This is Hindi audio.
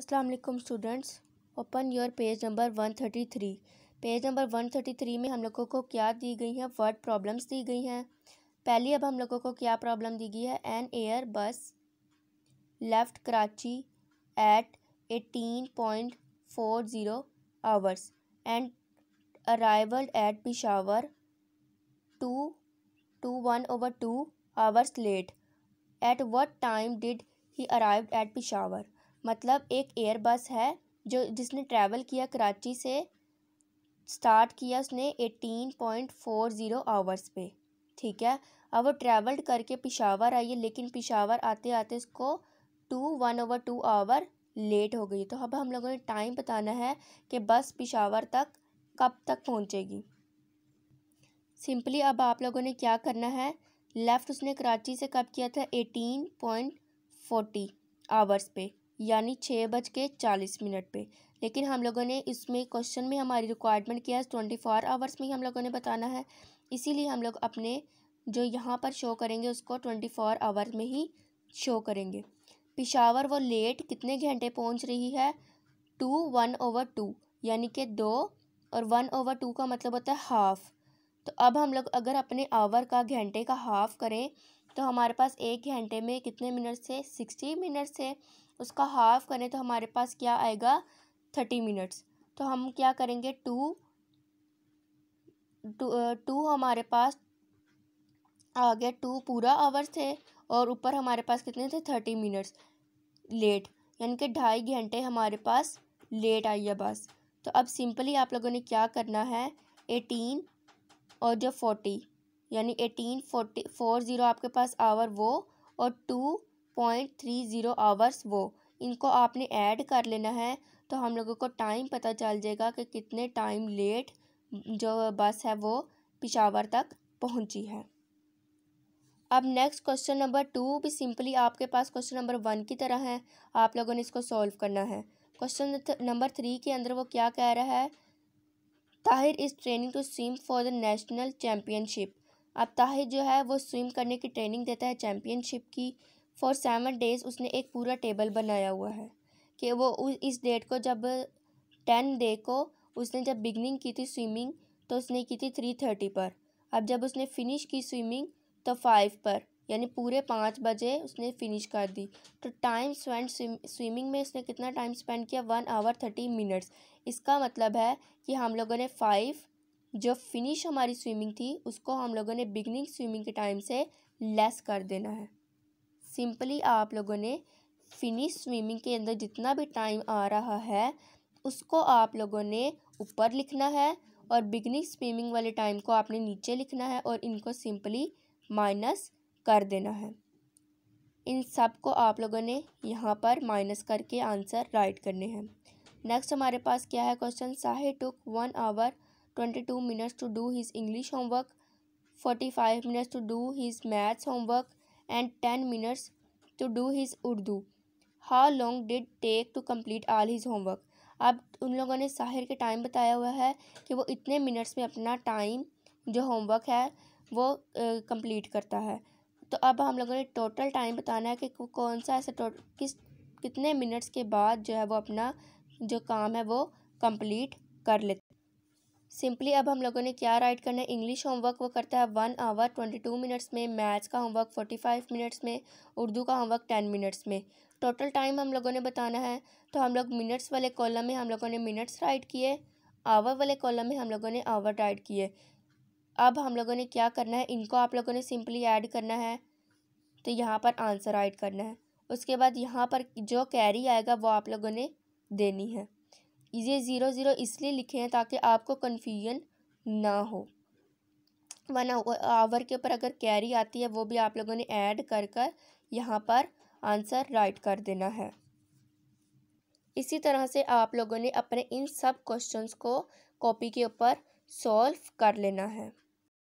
अस्सलाम वालेकुम students open your page number 133 page number 133 में हम लोगों को क्या दी गई हैं वर्ड प्रॉब्लम्स दी गई हैं पहली अब हम लोगों को क्या प्रॉब्लम दी गई है an air bus left Karachi at eighteen point four zero hours and arrival at Peshawar two two one over two hours late at what time did he arrive at Peshawar मतलब एक एयर बस है जो जिसने ट्रैवल किया कराची से स्टार्ट किया उसने eighteen point four zero hours पे ठीक है अब वो ट्रैवल्ड करके पिशावर आई है लेकिन पिशावर आते आते उसको two one over two hour late हो गई तो अब हम लोगों ने टाइम बताना है कि बस पिशावर तक कब तक पहुंचेगी सिंपली अब आप लोगों ने क्या करना है लेफ़्ट उसने कराची से कब किया था एटीन पॉइंट फोर्टी आवर्स पे यानी छः बज के चालीस मिनट पे लेकिन हम लोगों ने इसमें क्वेश्चन में हमारी रिक्वायरमेंट किया है ट्वेंटी फोर आवर्स में ही हम लोगों ने बताना है इसीलिए हम लोग अपने जो यहाँ पर शो करेंगे उसको ट्वेंटी फोर आवर में ही शो करेंगे पिशावर वो लेट कितने घंटे पहुँच रही है टू वन ओवर टू यानी कि दो और वन ओवर टू का मतलब होता है हाफ़ तो अब हम लोग अगर अपने आवर का घंटे का हाफ़ करें तो हमारे पास एक घंटे में कितने मिनट्स थे सिक्सटी मिनट्स थे उसका हाफ करें तो हमारे पास क्या आएगा थर्टी मिनट्स तो हम क्या करेंगे टू टू, टू हमारे पास आ गया टू पूरा आवर्स थे और ऊपर हमारे पास कितने थे थर्टी मिनट्स लेट यानी कि ढाई घंटे हमारे पास लेट आई है बस तो अब सिंपली आप लोगों ने क्या करना है एटीन और जो फोर्टी यानी एटीन फोर्टी फोर ज़ीरो आपके पास आवर वो और two point three zero hours वो इनको आपने ऐड कर लेना है तो हम लोगों को टाइम पता चल जाएगा कि कितने टाइम लेट जो बस है वो पिशावर तक पहुंची है अब नेक्स्ट क्वेश्चन नंबर टू भी सिंपली आपके पास क्वेश्चन नंबर वन की तरह है आप लोगों ने इसको सॉल्व करना है क्वेश्चन नंबर थ्री के अंदर वो क्या कह रहा है Tahir is training to swim for the national championship अब ताहिर जो है वो स्विम करने की ट्रेनिंग देता है चैम्पियनशिप की फॉर सेवन डेज़ उसने एक पूरा टेबल बनाया हुआ है कि वो इस डेट को जब टेन डे को उसने जब बिगनिंग की थी स्विमिंग तो उसने की थी थ्री थर्टी पर अब जब उसने फिनिश की स्विमिंग तो फाइव पर यानी पूरे पाँच बजे उसने फिनिश कर दी तो टाइम स्पेंड स्विमिंग में उसने कितना टाइम स्पेंड किया वन आवर थर्टी मिनट्स इसका मतलब है कि हम लोगों ने फाइव जो फिनिश हमारी स्विमिंग थी उसको हम लोगों ने बिगनिंग स्विमिंग के टाइम से लेस कर देना है सिंपली आप लोगों ने फिनिश स्विमिंग के अंदर जितना भी टाइम आ रहा है उसको आप लोगों ने ऊपर लिखना है और बिगनिंग स्विमिंग वाले टाइम को आपने नीचे लिखना है और इनको सिंपली माइनस कर देना है इन सब को आप लोगों ने यहाँ पर माइनस करके आंसर राइट करने हैं नेक्स्ट हमारे पास क्या है क्वेश्चन साहे टुक one hour 22 minutes to do his English homework, 45 minutes to do his maths homework and 10 minutes to do his Urdu. How long did take to complete all his homework? अब उन लोगों ने साहिर के टाइम बताया हुआ है कि वो इतने मिनट्स में अपना टाइम जो होमवर्क है वो कंप्लीट करता है तो अब हम लोगों ने टोटल टाइम बताना है कि कौन सा ऐसा किस कितने मिनट्स के बाद जो है वो अपना जो काम है वो कंप्लीट कर लेते सिंपली अब हम लोगों ने क्या राइट करना है इंग्लिश होमवर्क वो करता है one hour twenty two minutes में मैथ्स का होमवर्क फोर्टी फाइव मिनट्स में उर्दू का होमवर्क टेन मिनट्स में टोटल टाइम हम लोगों ने बताना है तो हम लोग मिनट्स वाले कॉलम में हम लोगों ने मिनट्स राइट किए आवर वाले कॉलम में हम लोगों ने आवर राइट किए अब हम लोगों ने क्या करना है इनको आप लोगों ने सिंपली ऐड करना है तो यहाँ पर आंसर राइट करना है उसके बाद यहाँ पर जो कैरी आएगा वो आप लोगों ने देनी है ये ज़ीरो ज़ीरो इसलिए लिखे हैं ताकि आपको कन्फ्यूजन ना हो वन आवर के ऊपर अगर कैरी आती है वो भी आप लोगों ने ऐड कर कर यहाँ पर आंसर राइट कर देना है इसी तरह से आप लोगों ने अपने इन सब क्वेश्चंस को कॉपी के ऊपर सॉल्व कर लेना है